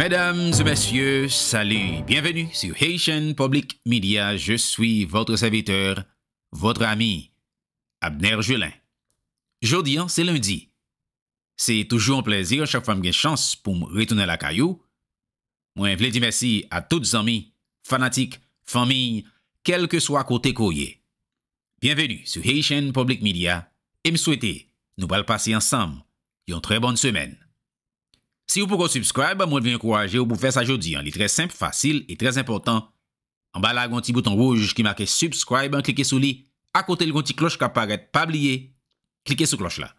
Mesdames et messieurs, salut, bienvenue sur Haitian Public Media. Je suis votre serviteur, votre ami, Abner Julin. Jeudi, hein, c'est lundi. C'est toujours un plaisir, chaque fois que j'ai chance pour me retourner à la caillou. Moi, je dire merci à toutes amis, fanatiques, familles, quel que soit côté courrier. Bienvenue sur Haitian Public Media et me souhaiter, nous allons passer ensemble une très bonne semaine. Si ou pou kon subscribe, moun vi an kou aje ou pou fè sa jodi. An li tre simple, fasil, e trez important. An ba la gonti bouton rouge ki make subscribe, an klike sou li. A kote l gonti kloche ka paret pa blye, klike sou kloche la.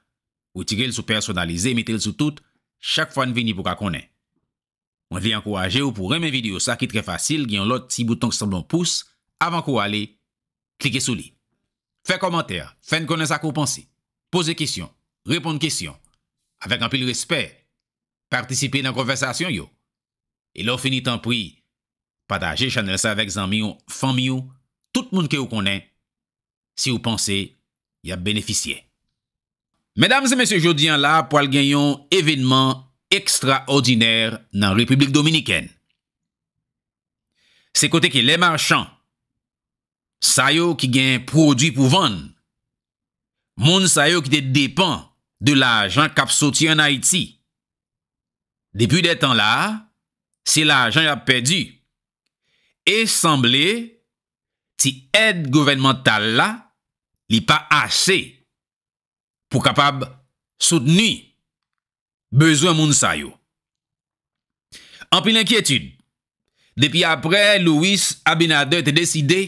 Ou tirel sou personalize, metel sou tout, chak fwa an vini pou ka konen. Moun vi an kou aje ou pou reme video sa ki tre fasil, gyan loti bouton ksemblon pouce, avan kou ale, klike sou li. Fè komantèr, fè n konen sa koupansè. Pose kisyon, repon kisyon. Avek an pil respèr. partisipi nan konversasyon yo. E lo finit anpoui, pata aje chanel sa vek zanm yo, fanm yo, tout moun ke yo konen, si yo panse, ya beneficye. Medam se mese jodi an la, po al genyon evenman ekstra odinèr nan Republik Dominiken. Se kote ki le marchan, sayo ki gen prodwi pou van, moun sayo ki de depan de la jan kap soti an Haiti, Depi de tan la, si la ajan y ap pedi, e sanble ti ed govenmantal la li pa ase pou kapab soute ni bezwen moun sayo. Anpi l'enkyetude, depi apre Louis Abinadè te deside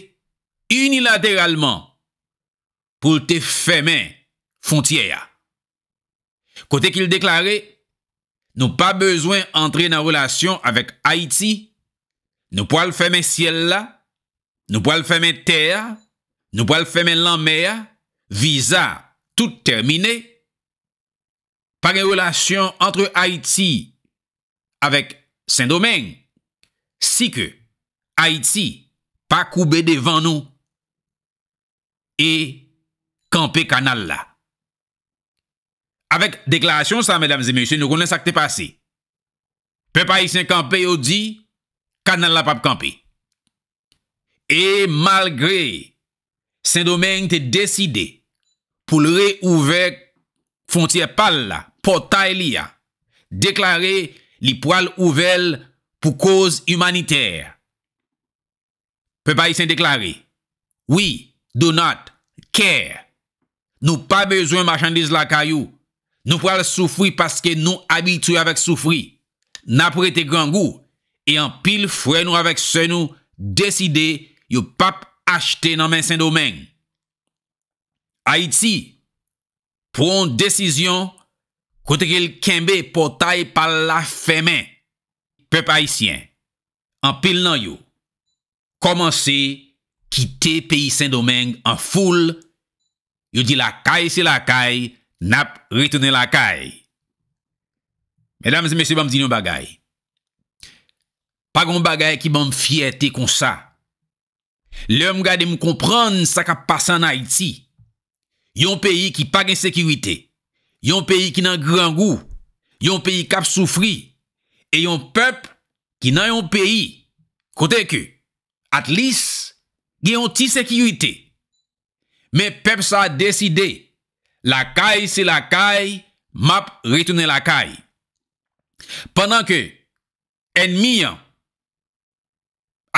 unilateralman pou te femen fontye ya. Kote ki l deklare Nou pa bezwen entre nan relasyon avèk Haiti, nou po al fèmè siel la, nou po al fèmè ter, nou po al fèmè lan mè, visa, tout termine. Par en relasyon entre Haiti avèk Saint-Domingue, si ke Haiti pa koube devan nou, e kampe kanal la. Avèk deklarasyon sa, mèdames et mèsyè, nou konè sa k te pasi. Pe pa isen kampe yo di, kanal la pap kampe. E malgre, sen domèng te deside, pou l re ouvek fontyè pal la, pou ta elia, deklaré li pwal ouvel pou koz humaniter. Pe pa isen deklaré, we do not care, nou pa bezwen marchandiz la kayou, Nou pral soufri paske nou habituye avek soufri. Na prete gran gou. E an pil fre nou avek se nou deside yo pap achete nan men Saint-Domingue. Haiti pron desisyon kote ke l'kembe potay pa la femen. Pep Haitien. An pil nan yo. Komanse kite peyi Saint-Domingue an foul. Yo di lakay se lakay. nap ritounen lakay. Medam zi mesye bamb zi yon bagay. Pag yon bagay ki bamb fiyete kon sa, lèm gade m kompran sa ka pasan na iti. Yon peyi ki pag en sekirite, yon peyi ki nan gran gou, yon peyi kap soufri, e yon pep ki nan yon peyi, kote ke, at lis, gen yon ti sekirite. Men pep sa deside, La kay se la kay, map retounen la kay. Pendan ke, enmi an,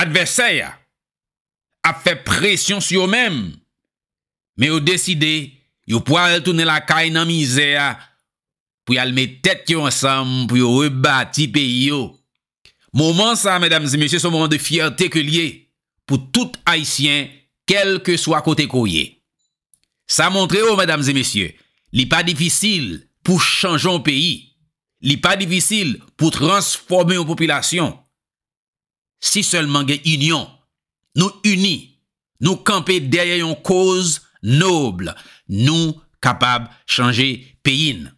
adversè a, ap fè presyon sou yo menm. Me ou deside, yo pou al tounen la kay nan mizè a, pou yal me tèt yo ansam, pou yo rebati pe yo. Mouman sa, mèdames et mèsyè, son mouman de fiertè ke liye, pou tout haïsyen, kel ke swa kote koye. Sa montre ou, mèdames et messieurs, li pa diffisil pou chanjon peyi. Li pa diffisil pou transforme yon popilasyon. Si selman gen yon yon, nou uni, nou kampe derye yon koz noble, nou kapab chanje peyin.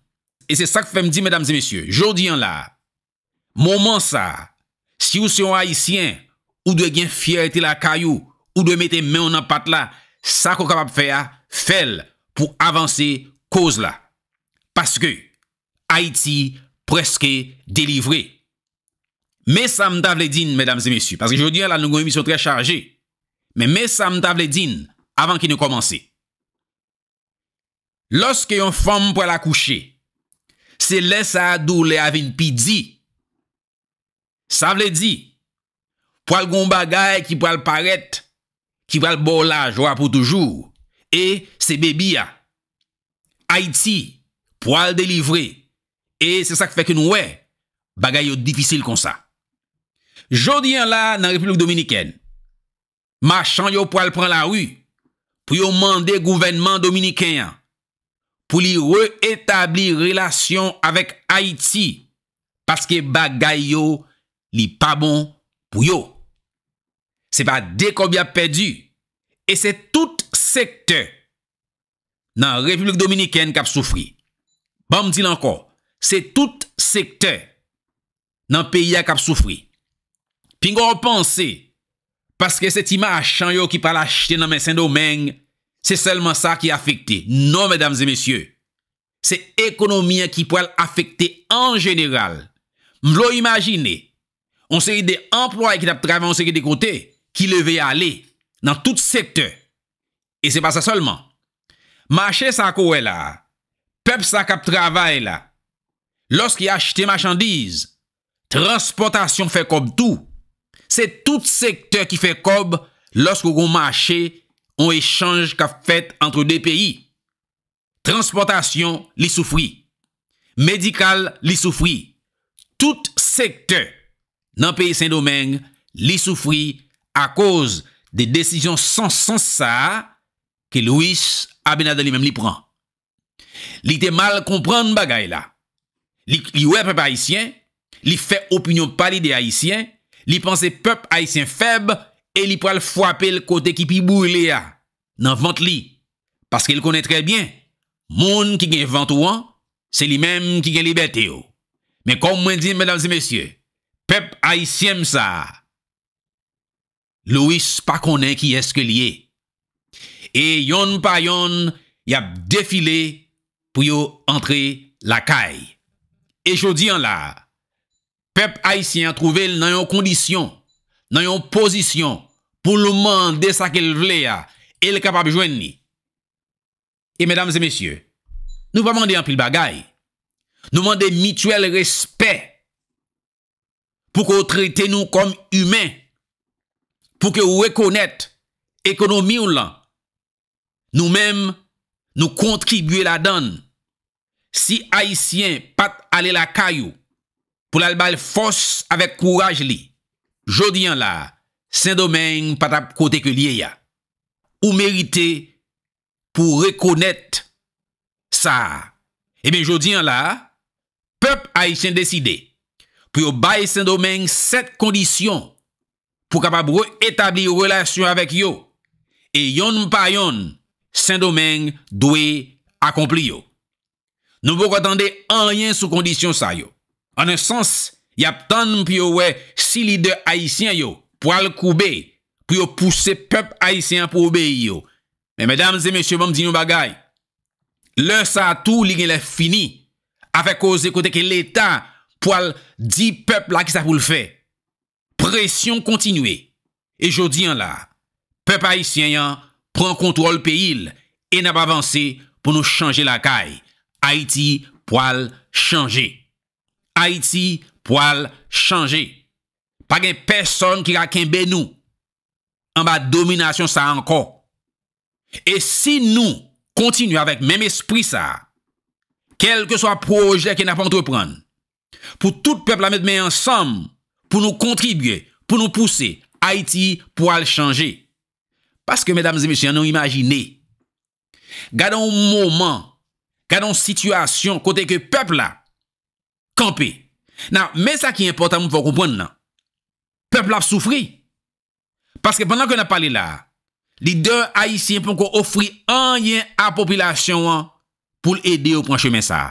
E se sak fe mdi, mèdames et messieurs, jodi yon la, mouman sa, si ou se yon haisyen, ou dwe gen fyereti la kayou, ou dwe mette men yon pat la, Sa kon kapap fè a fèl pou avansè koz la. Paske Haiti preske delivre. Mè sa mtav lè din, mèdames et mèsyou, paske joudi an la nou gwen misyon trè chargè, mè sa mtav lè din avan ki nou komanse. Lòske yon fòm pou al akouche, se lè sa dou lè avèn pi di, sa vlè di, pou al goun bagay ki pou al paret Ki pral bo la jwa pou toujou. E se bebi ya. Haiti pou al delivre. E se sa ke fèk yon wè. Bagay yo difisil kon sa. Jodi an la nan Republik Dominikèn. Machan yo pou al pran la wè. Pou yo mande gouvenman Dominikèn. Pou li re-etabli relasyon avèk Haiti. Paske bagay yo li pa bon pou yo. Se pa dek obi ap pedu. E se tout sektè nan Republik Dominikèn kap soufri. Ba m di lanko, se tout sektè nan peyi a kap soufri. Pi ngo repanse, paske se ti ma a chan yo ki pral achete nan mè sèndo mèng, se selman sa ki afekte. Non, mèdames et mèsyè. Se ekonomi a ki pral afekte an jeneral. M lò imagine, on se ri de emploi ki tap travè, on se ri de kote. ki le vey ale nan tout sektor. E se pa sa solman. Machè sa kowe la, pep sa kap travay la, los ki achete machandiz, transportasyon fe kob tou. Se tout sektor ki fe kob los ko kon machè, on echange kap fet entre de peyi. Transportasyon li soufri. Medikal li soufri. Tout sektor nan peyi sa domen, li soufri lakon. a kouz de desisyon sans sans sa ke Louis Abinadou li mèm li pran. Li te mal kompran n bagay la. Li wè pepe Haitien, li fè opinyon pali de Haitien, li panse pepe Haitien feb, e li pral fwapè l kote ki pi bou ilè ya nan vant li, paske il konè trè bien. Moun ki gen vant ou an, se li mèm ki gen li bete yo. Men kom mwen di, mèdames et mèsyè, pepe Haitien msa a, Louis pa konen ki eske liye. E yon pa yon yap defile pou yo antre lakay. E jodi an la, pep Aisyen trouvel nan yon kondisyon, nan yon posisyon pou nou mande sa ke l vle ya, el kapab jwen ni. E medam se mesye, nou pa mande yon pil bagay. Nou mande mituel respet pou ko trite nou kom humen. pou ke ou rekonet ekonomi ou lan. Nou menm nou kontribuye la dan. Si Haitien pat ale la kayou, pou lalbal fos avek kouraj li, jodi an la, sen domen pat ap kote ke liye ya. Ou merite pou rekonet sa. E ben jodi an la, pep Haitien deside, pou yo baye sen domen set kondisyon pou kapab ou etabli ou relasyon avèk yo, e yon mpa yon, sen domen dwe akompli yo. Nou pou kwa tande an ryen sou kondisyon sa yo. An an sens, yap tande mpiyo wè si lider haisyen yo, pou al koube, pou yo pousse pep haisyen pou obe yo. Men, medam zè, mèsyè, mpou mdi nou bagay, lè sa tou li gen lè fini, afèk kou zè kote ke l'Etat pou al di pep la ki sa pou l'fè. Presyon kontinue. E jodi an la, pep ayisyen yan, pran kontrol pe il, e nan pa avanse pou nou chanje la kay. Haiti poal chanje. Haiti poal chanje. Pa gen peson ki ra kenbe nou. An ba dominasyon sa anko. E si nou kontinue avèk menm espri sa, kel ke so a proje ki nan pa antrepran, pou tout pep la met men ansam, pou nou kontribye, pou nou pousse, Haiti pou al chanje. Paske, mesdames et messieurs, an nou imagine, gadan ou mouman, gadan ou sitwasyon, kote ke pepl la, kampe. Nan, men sa ki importan moun pou pou pon nan. Pepl la soufri. Paske, penan kon ap pale la, li de Aisyen pou kon ofri an yen apopilasyon an pou l'ede ou ponche men sa.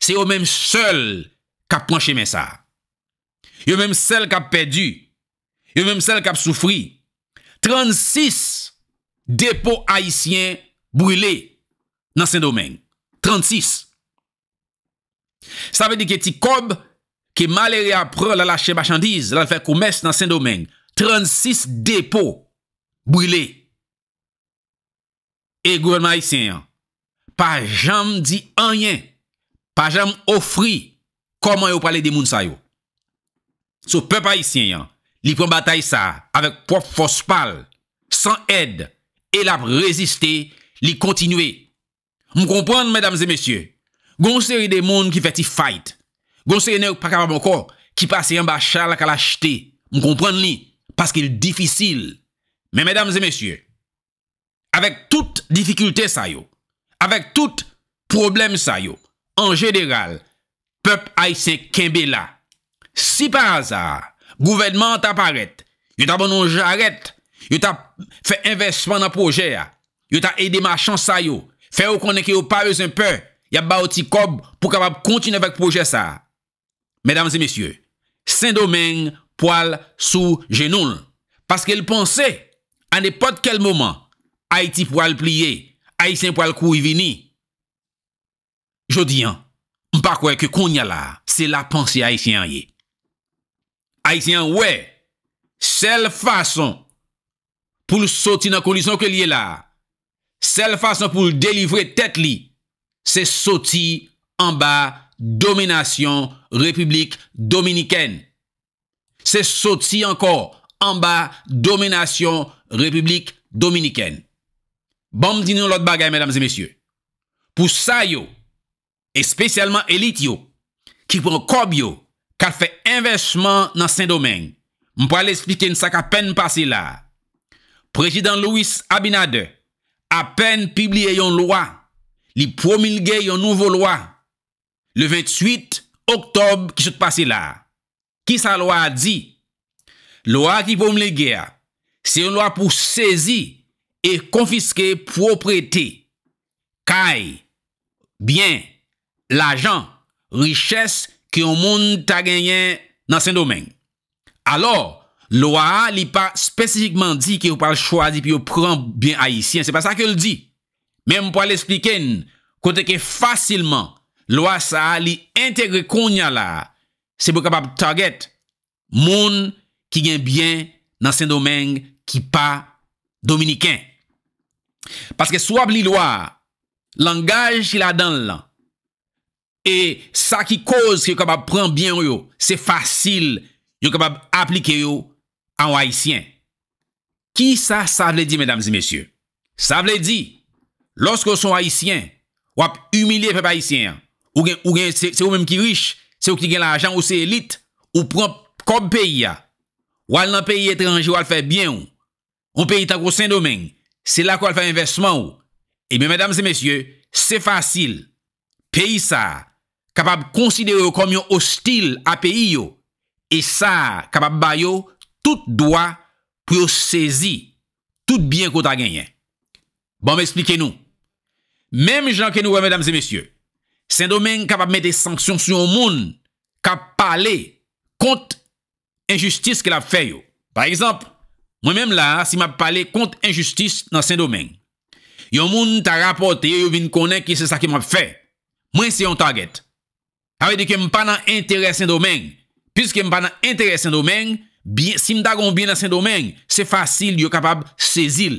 Se ou men seul ka ponche men sa. Yo mèm sel kap pèdu, yo mèm sel kap soufri, 36 depo haisyen brilè nan sen domèng, 36. Sa vè di ki eti kob ki maleri apre la lache bachandiz, la l fè koumès nan sen domèng, 36 depo brilè. E gouverment haisyen, pa jam di anyen, pa jam ofri koman yo prale di moun sa yo. sou pep haisyen yon, li pren batay sa, avek prop fos pal, san ed, e la preziste, li kontinwe. M konpren, mèdames et mèsyè, gonseri de moun ki feti fight, gonseri nek pakama moko, ki pase yon bachal akal achte, m konpren li, paske il difisil. Mèdames et mèsyè, avek tout difikultè sa yo, avek tout problem sa yo, an jèderal, pep haisyen kembe la, Si pa raza, gouvenman ta paret, yo ta bonon jan aret, yo ta fe investman nan proje a, yo ta edema chansay yo, fe ou konen ki ou parez un pe, ya ba oti kob pou kabab kontine vek proje sa. Medam zi mesye, sen domen poal sou genoun, paske l'ponse, an de pot kel moman, Haiti poal pliye, Haitien poal kou y vini. Jodi an, mpa kwe ke kon ya la, se la ponse Haitien ye. Haitien, wè, sel fason pou l soti nan konlison ke liye la, sel fason pou l delivre tet li, se soti an ba dominasyon Republik Dominiken. Se soti an kor an ba dominasyon Republik Dominiken. Bambi din nou lot bagay, mèdames et mèsyè. Pou sa yo, e espécialman elit yo, ki pou an kob yo, kal fè investman nan sèndomèng. M pou alè explikè nè sak apèn pasè la. Prejidan Louis Abinade, apèn piblye yon loa, li promilge yon nouvo loa, le 28 oktob kisout pasè la. Ki sa loa a di? Loa ki promilge a, se yon loa pou sezi e konfiske propretè. Kay, bièn, lajan, richès, ki yon moun ta genyen nan sen domen. Alo, lwa li pa spesifikman di ki yo pal chwazi, pi yo pran bien Haitien, se pa sa ke l di. Mem pal espliken, kote ke fasilman, lwa sa li entegre konya la, se bo kapap target moun ki genyen bien nan sen domen, ki pa dominiken. Paske swab li lwa, langaj ila dan lan, E sa ki koz ki yo kapab pran bien yo, se fasil yo kapab aplike yo an wajisyen. Ki sa sa vle di, mèdames et mèsyen? Sa vle di, loske yo son wajisyen, wap umilye pe wajisyen, ou gen se ou menm ki rich, se ou ki gen la ajan ou se elit, ou pran kop peyi ya. Wal nan peyi etranji, wal fè bien ou. Ou peyi tak ou sen domen, se la kwa al fè investman ou. E mèdames et mèsyen, se fasil, peyi sa, kapab konsidere yo kom yon hostil a peyi yo, e sa kapab bayo, tout doa pou yo sezi, tout bien konta genyen. Bon, mwen esplike nou, mwen mwen janke nou, mwen mwen damse mesye, sen domen kapab mwen de sanksyon sou yon moun, kapab pale kont injustice ke la fe yo. Par exemple, mwen mwen la, si mwen pale kont injustice nan sen domen, yon moun ta rapote, yon vin konen ki se sa ki mwen fe, mwen se yon target. Awe de ke m pa nan interès sen domèng. Pis ke m pa nan interès sen domèng, si m da gon bin nan sen domèng, se fasil yo kapab sezil.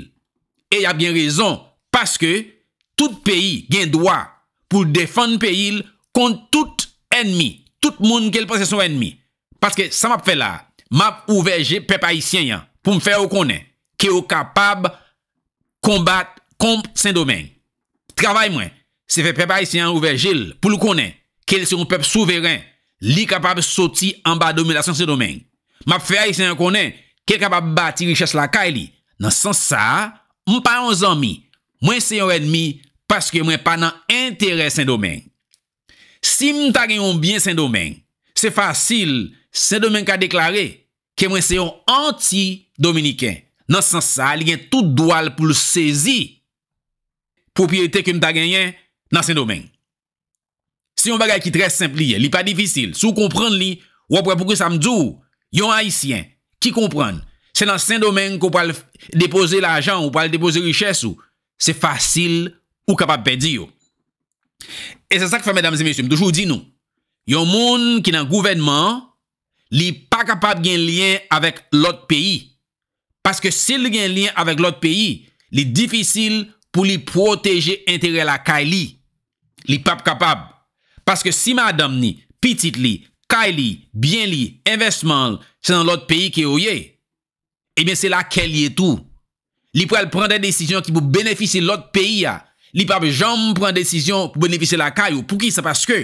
E yab gen rezon. Paske, tout peyi gen doa pou defan peyi l kont tout ennmi. Tout moun ke l posè son ennmi. Paske, sa map fè la, map ouveje pepa isyen yon pou m fè ou konen. Ke yo kapab kombat komp sen domèng. Travay mwen, se fè pepa isyen ouveje l pou l konen. ke li se yon pep souveren, li kapab soti an ba dominasyon sen domen. Map feyay se yon konen, ke kapab bati riches la ka e li. Nan san sa, mwen pa yon zanmi, mwen se yon enmi, paske mwen pa nan interè sen domen. Si mwen ta genyon byen sen domen, se fasil, sen domen ka deklare, ke mwen se yon anti-dominiken. Nan san sa, li gen tout dual pou l sezi popiyote ke mwen ta genyen nan sen domen. si yon bagay ki tres simpli, li pa defisil, sou kompran li, wapre pouke sa mdou, yon haisyen, ki kompran, se nan sen domen kou pal depose la ajan, ou pal depose riches ou, se fasil ou kapab pedi yo. E se sa ki fèmèdames et messieurs, mdoujou di nou, yon moun ki nan gouvenman, li pa kapab gen lyen avèk lot peyi, paske se li gen lyen avèk lot peyi, li defisil pou li proteje interè la kaili, li pap kapab, Paske si madam ni, pitit li, kay li, byen li, investman li, se nan lot peyi ki yo ye, ebyen eh se la ke li etou. Li pou al prende desisyon ki pou benefise lot peyi ya. Li pou ap jom prende desisyon pou benefise la kay yo. Pou ki se paske?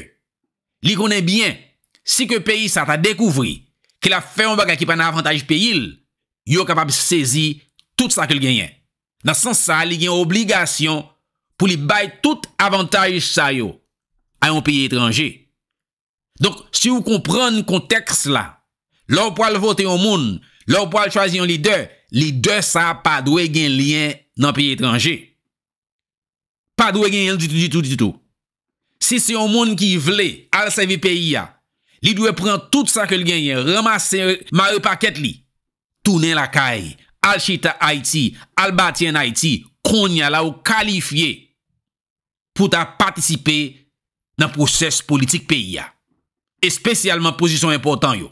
Li konen byen, si ke peyi sa ta dekouvri ke la fè yon baga ki pren avantage peyi il, yo kapap sezi tout sa ke l genyen. Dansan sa, li gen obligation pou li bay tout avantage sa yo. A yon piye etranje. Donk, si ou kompran konteks la, lor pou al vote yon moun, lor pou al chwazi yon li de, li de sa pa dwe gen lyen nan piye etranje. Pa dwe gen yon ditou ditou ditou. Si se yon moun ki vle, al se vi peyi ya, li dwe pren tout sa ke lgen yon, ramase ma e paket li. Tounen la kay, al chita Haiti, al bati en Haiti, konya la ou kalifiye pou ta patisipe nan proses politik peyi ya. Espesyalman posisyon important yo.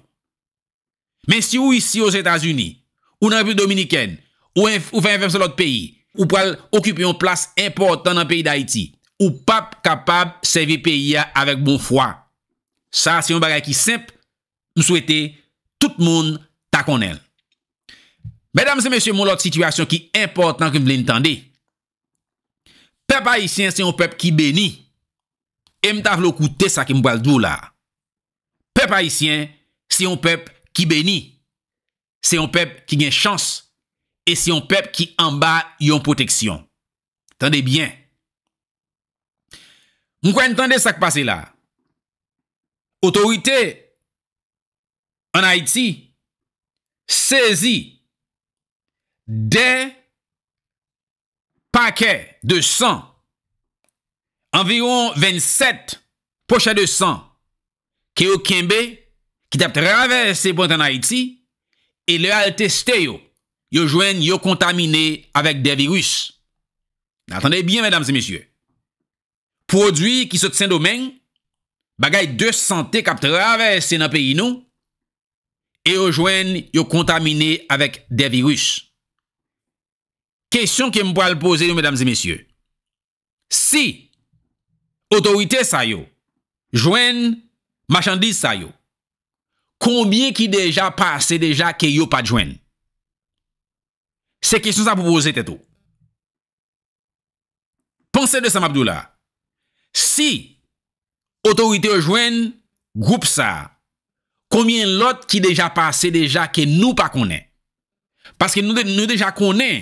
Men si ou isi ou Zetazuni, ou nan Repul Dominiken, ou fèmse lout peyi, ou pral okupyon plas important nan peyi d'Haïti, ou pap kapab sevi peyi ya avèk bon fwa. Sa, si yon bagay ki simp, m souwete tout moun takon el. Mèdame se mèsyon moun lout situasyon ki important ki m vle ntande. Pep a isi en si yon pep ki beni, E mtav lo koute sa ke mbaldou la. Pep haisyen, se yon pep ki beni, se yon pep ki gen chans, e se yon pep ki amba yon proteksyon. Tande bien. Mkwen tande sa kpase la. Otorite, an Haiti, sezi de pake de san. Mkwen tande sa kpase la. environ 27 pocha de san ki yo kenbe ki tap travese pon tan Haiti e le al testeyo yo jwen yo kontamine avèk de virus. Atande bien, mèdames et messieurs. Produit ki sot sèndo mèng bagay de sante kap travese nan peyi nou e yo jwen yo kontamine avèk de virus. Kèsyon ki m pou al pose mèdames et messieurs. Si otorite sa yo, jwen, machandise sa yo, konbien ki deja pa, se deja ke yo pa jwen? Se kesyon sa pou pose tetou. Pense de Samabdou la, si, otorite yo jwen, goup sa, konbien lot ki deja pa, se deja ke nou pa konen? Paske nou deja konen,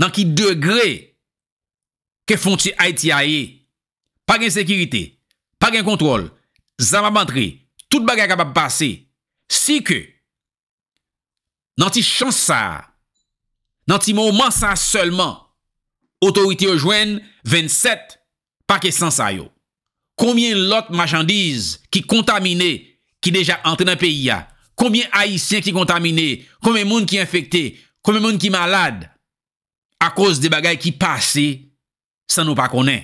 nan ki degre, ke fon ti a iti a ye, pa gen sekirite, pa gen kontrol, zamap antre, tout bagay akab ap pase, si ke nan ti chansa, nan ti moun mansa seulement, otorite yo jwen 27 pa kesansa yo. Koumien lot majandiz ki kontamine ki deja antre nan peyi ya, koumien haisyen ki kontamine, koumien moun ki infekte, koumien moun ki malade, a kouz de bagay ki pase, sa nou pa konen.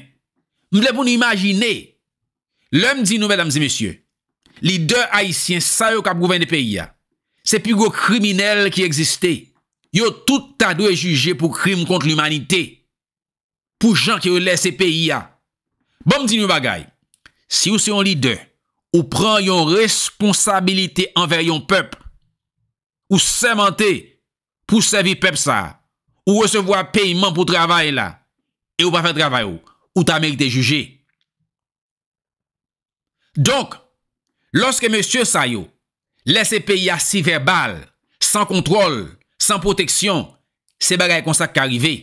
Nou lè pou nou imajine. Lè m di nou, mèdames et monsieurs, li dè haïsien sa yo kap gouven de peyi ya. Se pi go kriminel ki egziste, yo tout ta do e juje pou krim kont l'umanite. Pou jan ki yo lè se peyi ya. Bon m di nou bagay, si yo se yon li dè, ou pran yon responsabilite enver yon pep, ou semente pou sevi pep sa, ou resevo a peyman pou travay la, e ou pa fè travay ou. Ou ta merite juje. Donk, loske M. Sayo lese peyi a si verbal, san kontrol, san proteksyon, se bagay konsak karive.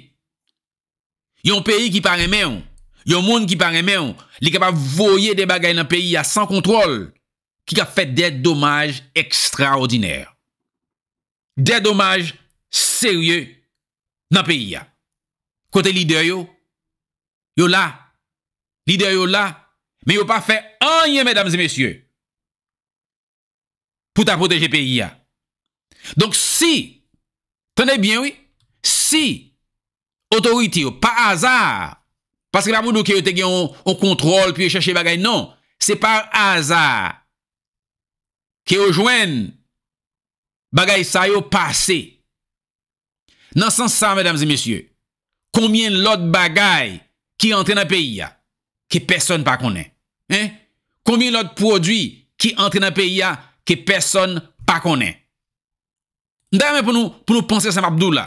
Yon peyi ki paremen, yon moun ki paremen, li kapav voye de bagay nan peyi a san kontrol, ki ka fè de domaj ekstraordinèr. De domaj serye nan peyi a. Kote lider yo, yo la, lide yo la, me yo pa fe anye, medams e mesye, pou ta potej e peyi ya. Donk si, tene bien, si, otority yo, pa azar, paske la moun nou ke yo tege on kontrol, pi yo chache bagay, non, se pa azar, ke yo jwen, bagay sa yo pase. Nan san sa, medams e mesye, konmien lot bagay, ki entre nan peyi ya, ki peson pa konen. Komin lot prodwi, ki entre nan peyi ya, ki peson pa konen. Ndaremen pou nou, pou nou panser sa Mabdou la,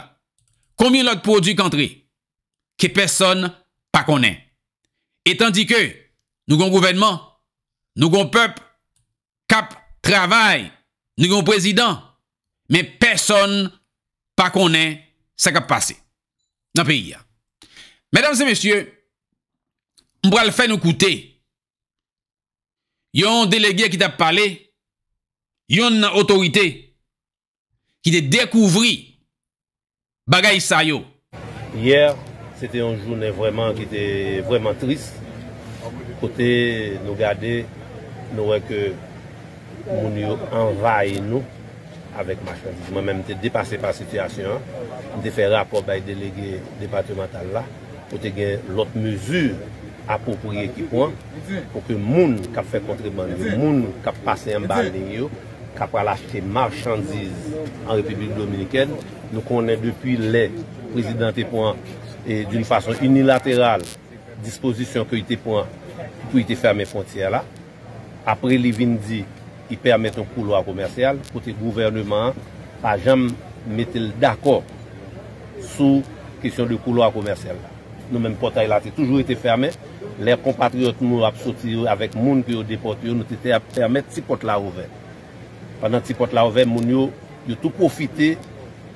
komin lot prodwi ki entre, ki peson pa konen. Etan di ke, nou kon gouvenman, nou kon pep, kap travay, nou kon prezident, men peson pa konen, sa kap pase nan peyi ya. Medan se mesye yo, Mbra l fè nou koutè, yon delege ki tap pale, yon nan otorite, ki te dekouvri, bagay sa yo. Yer, se te yon jounè vwèman ki te vwèman trist, kote nou gade, nou wè ke moun yo anvay nou, avèk machan. Mwen men te depase pa sityasyon, te fè rapop bay delege depatimental la, kote gen lot müzur, apopourye ki pou an, pou ke moun kap fè kontrebandi, moun kap pase yon bal den yo, kap pral achete marchandiz an republik dominiken, nou konen depi le, prezidenti pou an d'un fason unilateral disposisyon ki ou te pou an pou ou te ferme fontyer la apre le vindi, i permette an kouloa komersyal, pote gouverneman pa jam mette d'akor sou kisyon de kouloa komersyal nou menm potay la te toujou ete ferme lèr kompatriot nou ap soti yo avèk moun ki yo depoti yo, nou tete ap permè ti pot la ouve. Pendan ti pot la ouve, moun yo yo tout profite,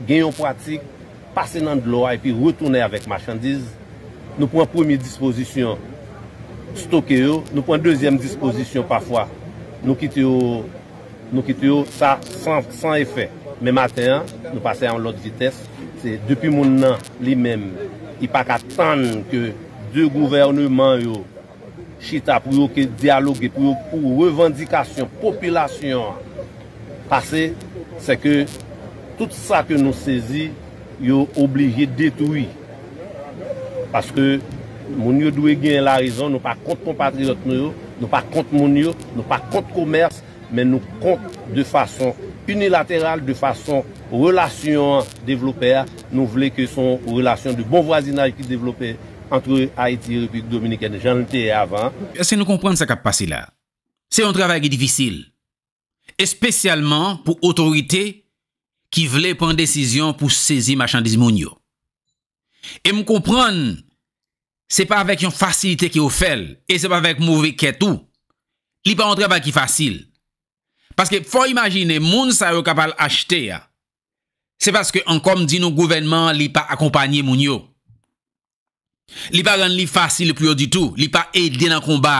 gen yon pratik, pase nan dlo a, epi retoune avèk machandiz, nou pwen pwemi disposisyon stoke yo, nou pwen dwezyem disposisyon pafwa, nou kite yo, nou kite yo, sa san efè. Mè matè an, nou pase an lòt vites, se depi moun nan li mèm, i pa ka tan kè, de gouvernement yo, chita pou yo ke diyaloge, pou yo revendikasyon, popilasyon, pase, se ke, tout sa ke nou sezi, yo oblige detoui. Paske, moun yo dwe gen la rezon, nou pa kont kompatriot nou, nou pa kont moun yo, nou pa kont komers, men nou kont de fason unilateral, de fason relasyon developper, nou vle ke son relasyon de bon vwazinaj ki developper, antre Haiti, Republik Dominikè de Genlite avan. Se nou komprenn sa kap pasi la, se yon travèk yi divisil, espèsyalman pou otorite ki vle pren desisyon pou sezi machandiz moun yo. E mou komprenn, se pa avèk yon fasilite ki ou fèl, e se pa avèk mou vèk kè tou, li pa yon travèk ki fasil. Paske fò imagine, moun sa yo kapal achte ya, se paske an kom di nou gouvenman li pa akompanyi moun yo. Li pa rande li fasil pou yo di tou Li pa edye nan konba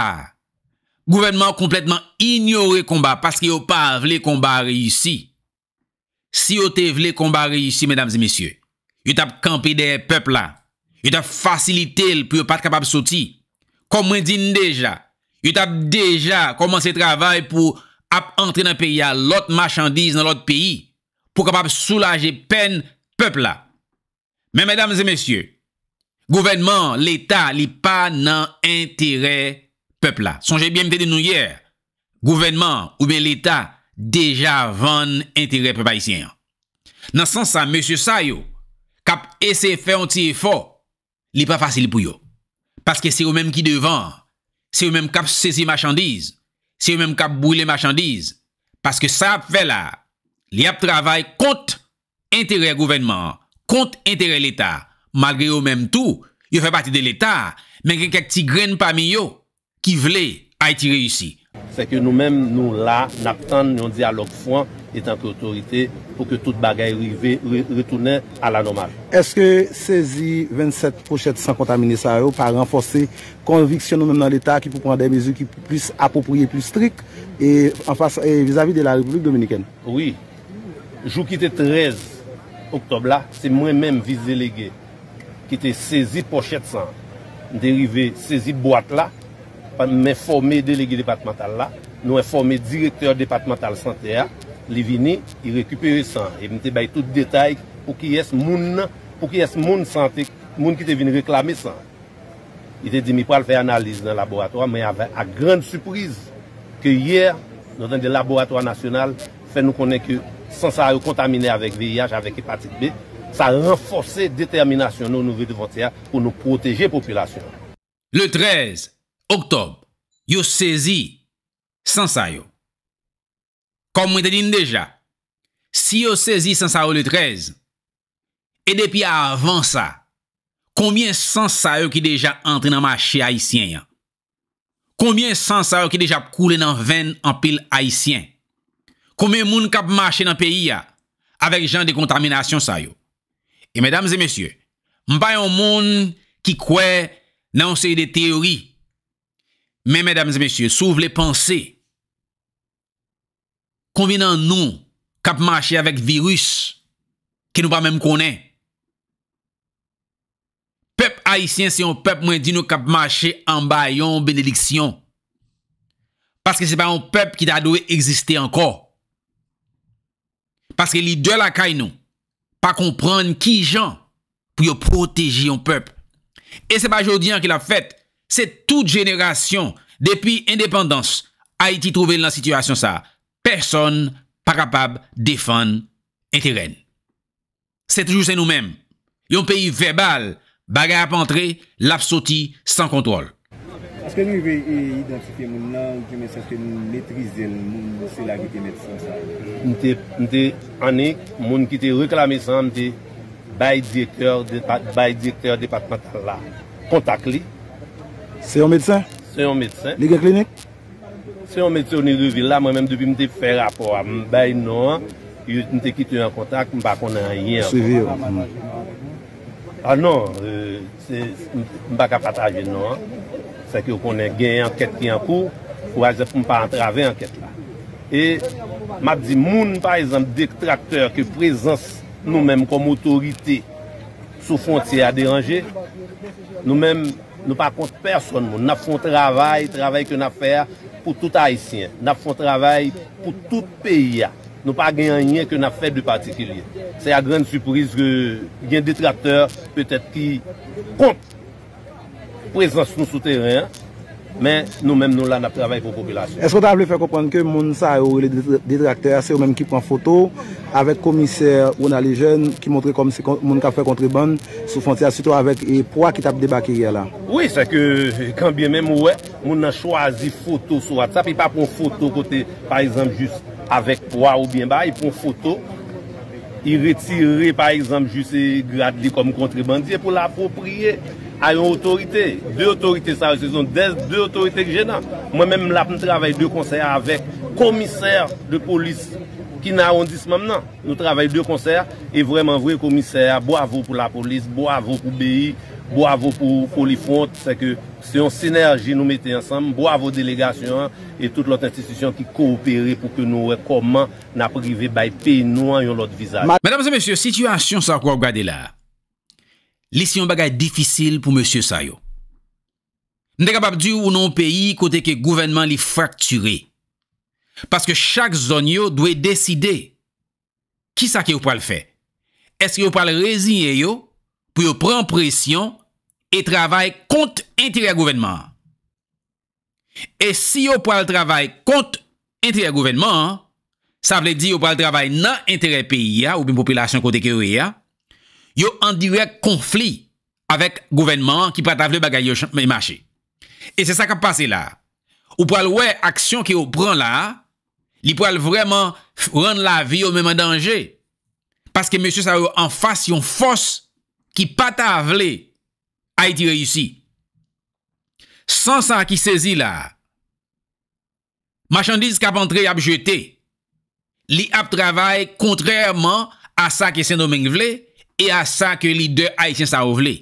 Gouvernman kompletman ignore konba Paske yo pa vle konba reyisi Si yo te vle konba reyisi Yot ap kampi de pepl la Yot ap fasilite l pou yo pat kapab soti Komwen din deja Yot ap deja komanse travay Pou ap entre nan peyi A lot machandiz nan lot peyi Pou kapab soulaje pen pepl la Men mèdames et mèsyou Gouvenman, l'Etat, li pa nan interè pepla. Son jè bie mte de nou yè. Gouvenman ou bie l'Etat deja van interè pepalisyen. Nan san sa, M. Sayo, kap ese fe onti e fo, li pa fasil pou yo. Paske si ou menm ki devan, si ou menm kap sesi machandiz, si ou menm kap boule machandiz. Paske sa ap fe la, li ap travay kont interè gouvenman, kont interè l'Etat. Malgrè yo mèm tou, yo fè bati de l'Etat, mèm kèk ti gren pa mi yo ki vle a iti reyusi. Fè ke nou mèm nou la, nap an, yon diyalog fwen etan ki otorite pou ke tout bagay ritounen a la nomaj. Eske sezi 27 pochèt san kontaminisaryo pa renforsè konviksyon nou mèm nan l'Etat ki pou pran de mezou ki pou apopriye plus strik vis-à-vis de la Republik Dominikèn. Oui, jou ki te 13 octobla, se mèm mèm vizelegey, ki te sezi pochet san. De rive sezi boat la, pa mwen forme delegi departemental la, nou informe direktor departemental san te a, li vini i rekupere san. E mwen te bay tout detay pou ki es moun nan, pou ki es moun san te, moun ki te vini reklami san. I te di mi pral fè analize nan laboratoire, mwen y avè a gran surprise, ke yè nan laboratoire nasyonal fè nou konen ke sensaryo kontamine avèk VIH, avèk hepatite B, Sa renforse determinasyon nou nou ve devotea pou nou proteje populasyon. Le 13, oktob, yo sezi sansay yo. Kom mwen te din deja, si yo sezi sansay yo le 13, e depi avan sa, konbyen sansay yo ki deja antre nan mache haisyen ya? Konbyen sansay yo ki deja pou koule nan ven anpil haisyen? Konbyen moun kap mache nan peyi ya? Avek jan de kontaminasyon sa yo? Et mesdames et mesye, mpa yon moun ki kwe nan se yon teori. Men mesdames et mesye, souv le panse, konvina nou kapmache avèk virus ki nou pa mèm konè. Pep aisyen se yon pep mwen di nou kapmache an bayon benediksyon. Paske se pa yon pep ki da doè eksiste anko. Paske li dè la kay nou. pa kompran ki jan pou yo proteji yon pep. E se pa jodian ki la fet, se tout jeneration depi independans ha iti trouven la sitwasyon sa, person pa kapab defan enteren. Se toujou se nou men, yon peyi vebal bagay apantre, la psoti san kontrol. Aske nou ve identifye moun nan, ou ki mwen sensye nou netrize moun mwen se lage te metsin sa? Mwen te anek, moun ki te reklame san, mwen te bay direktor departemental la, kontak li. Seyon metsin? Seyon metsin. Lega klinik? Seyon metsin ou ni revi la, mwen menm depi mwen te fe rapor. Bay nan, mwen te kiti an kontak, mwen pa konen an yin. Sevi yo. A nan, euh, mwen pa ka pataje nan. sa ki yo konen genye anket ki ankou, pou aze pou mpa antrave anket la. E, ma di moun, par exemple, detrakteur ki prezans nou menm kom otorite sou fonti a deranje, nou menm nou pa kont person moun, nap fon travay, travay ki nan fè pou tout haisyen, nap fon travay pou tout peyi ya, nou pa genye nyen ki nan fè de patikilyen. Se a gran suprise ki gen detrakteur petèp ki kont, Prezans pou sou teren, men nou men nou la na pravay pou populasyon. Esko ta vle fè kompon ke moun sa ou le detracteur se ou men ki pran foto avèk komisèr ou nan le jèn ki montre kom se moun ka fè kontriban sou fon tè asyto avèk e pwa ki tap debak e yè la. Oui, se ke kan bien men mou wè, moun nan chwazi foto sou atap, e pa pran foto kote, par exemple, jist avèk pwa ou bien ba, e pran foto, e retirè, par exemple, jist e gradli kom kontriban diè pou l'apopriye à une autorité. Deux autorités, ça, ce sont deux autorités que j'ai là. Moi-même, là, je travaille deux conseils avec commissaire de police qui n'a arrondissement maintenant. Nous travaillons deux conseils et vraiment, vrai commissaire, bravo pour la police, bravo pour BI, bravo pour, pour les C'est que c'est une synergie nous mettons ensemble. Bravo délégations et toute l'autre institution qui coopère pour que nous comment bah, nous privés pays nous un autre visage. Mesdames et messieurs, situation ça quoi regarder là. li si yon bagay difisil pou monsye sa yo. N de kapap di ou non peyi kote ke gouvenman li fakture. Paske chak zon yo dwe deside ki sa ki yo pral fe. Eske yo pral reziye yo pou yo pran presyon e travay kont entere gouvenman. E si yo pral travay kont entere gouvenman, sa vle di yo pral travay nan entere peyi ya ou bin popilasyon kote ke yo e ya, yo an direk konflik avèk gouvenman ki pat avle bagay yo chan men mache. E se sa ka pase la, ou pral wè aksyon ki yo pran la, li pral vreman rande la vi yo menman danje. Paske mèsyo sa yo an fasyon fos ki pat avle a iti reyusi. San sa ki sezi la, machan diz ka pantre ap jete, li ap travay kontrèrman a sa ki sen domen vle, E a sa ke li de Haitien sa ou vle.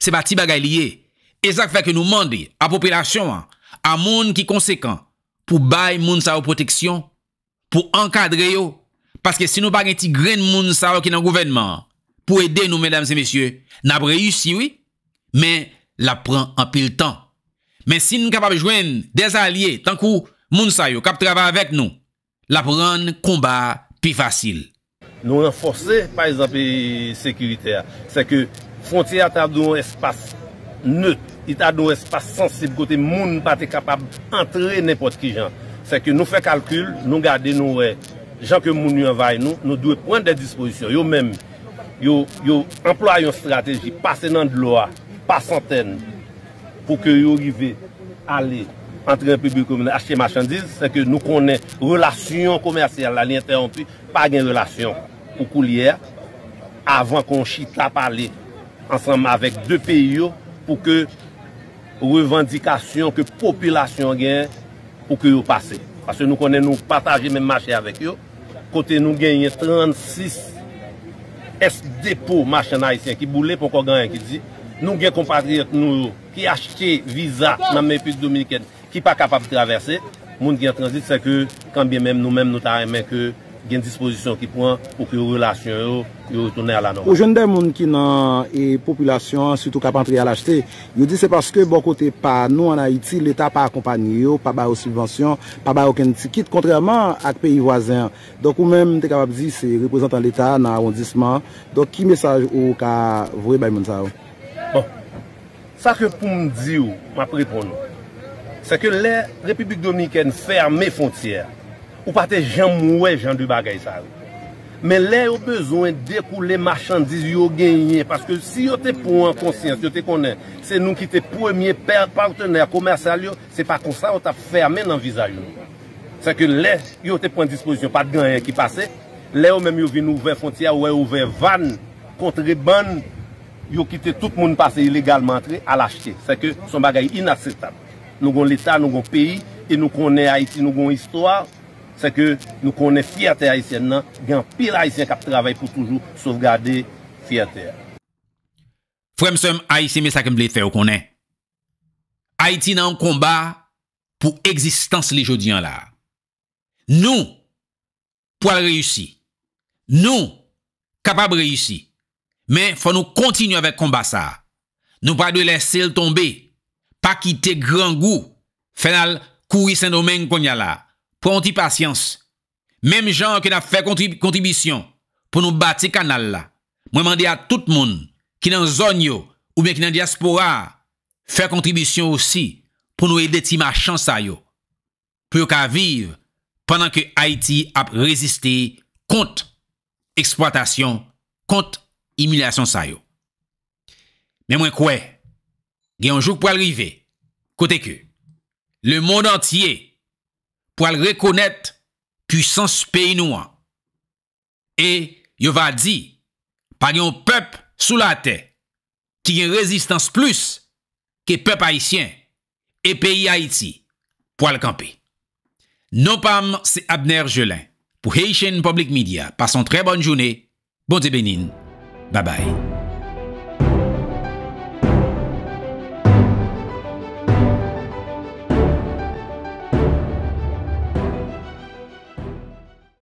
Se pati bagay liye. E sak feke nou mandi apopilasyon an. A moun ki konsekant. Pou bay moun sa ou proteksyon. Pou ankadre yo. Paske se nou bagay ti gren moun sa ou ki nan gouvenman. Pou ede nou medam se mesye. Nap reyus siwi. Men la pran apil tan. Men si nou kapap jwen desa liye. Tankou moun sa yo kap traba avèk nou. La pran komba pi fasil. Nou renforse, par exemple, sekiriter, se ke fontye a ta dou espas nøt, i ta dou espas sensib kote moun pati kapab antre nepot ki jan. Se ke nou fe kalkul, nou gade nou re, jan ke moun yon vay nou, nou dwe pwende desposisyon. Yo mèm, yo employe yon strategi, pa senan dloa, pa santèn, pou ke yo rive ale antre yon publik koman, achye machandiz, se ke nou konen relasyon komersyal la li ente anpi, pa gen relasyon. pou kouliè, avan kon chita pale, ansanman avek de peyo pou ke revendikasyon, ke popilasyon gen pou ke yo pase. Pase nou konen nou pataje men mache avek yo, kote nou gen yon 36 est depo mache na isyen ki boule pou kon gen yon ki di, nou gen kompatriyat nou ki achte visa nan Mépis Dominikèd, ki pa kapap traverse, moun gen transite se ke kambye men nou men nou tarè men ke gen dispozisyon ki pou an pou ki ou relasyon yo yo retoune ala nou. Ou jen de moun ki nan e populasyon suto kapantri ala chete, yo di se paske bon kote pa nou an Haiti, l'Etat pa akompany yo, pa ba yo subvansyon, pa ba yo kentikit, kontrèman ak peyi vwazen. Dok ou men te kapap di se reprezentan l'Etat nan arrondisman. Dok ki mesaj ou ka vwe bay moun sa ou? Sa bon, ke pou m di ou, ma pripon nou, se ke le Republik Dominikèn ferme fontiyer Ou patè jan mouè jan du bagay sa ou. Men lè yo bezoun dekou lè machandiz yo genyen. Paske si yo te pou an konsyans, yo te konen, se nou ki te pou emye partener komersal yo, se pa konsan yo ta fermen an vizayon. Se ke lè yo te pou an disposisyon pat genyen ki pase, lè yo menm yo vin ouve fontya ouve ouve van, kontre ban, yo ki te tout moun pase ilegal mantre al achete. Se ke son bagay inasetab. Nou kon l'Etat, nou kon peyi, e nou konen Haiti, nou kon istwa, Se ke nou konen fiyate non? haitien nan, gen pil haitien kap trabay pou toujou, souf gade fiyate. Fwem som haitien misak mble fè ou konen. Haitien nan konba pou egzistans li jodi an la. Nou, pou al reyusi. Nou, kapab reyusi. Men, fwa nou kontinu avèk konba sa. Nou pa dwe lesel tombe, pa kite gran gou. Fenal, kouri sen domen konya la. pou an ti pasyans, mem jan ke na fè kontribisyon pou nou bati kanal la, mwen mande a tout moun, ki nan zon yo, ou mwen ki nan diaspora, fè kontribisyon osi, pou nou e deti machan sa yo, pou yo ka viv, pandan ke Haiti ap reziste kont eksploatasyon, kont imilasyon sa yo. Men mwen kwe, gen anjouk pou alrive, kote ke, le moun antye, pou al rekounet pwisans peyinoan. E yo va di, pan yon pep sou la te, ki yon rezistans plus ke pep Haitien e peyi Haiti pou al kampe. Non pam, se Abner Jelin pou Haitian Public Media. Pasan tre bon jounen. Bon zébenin. Babay.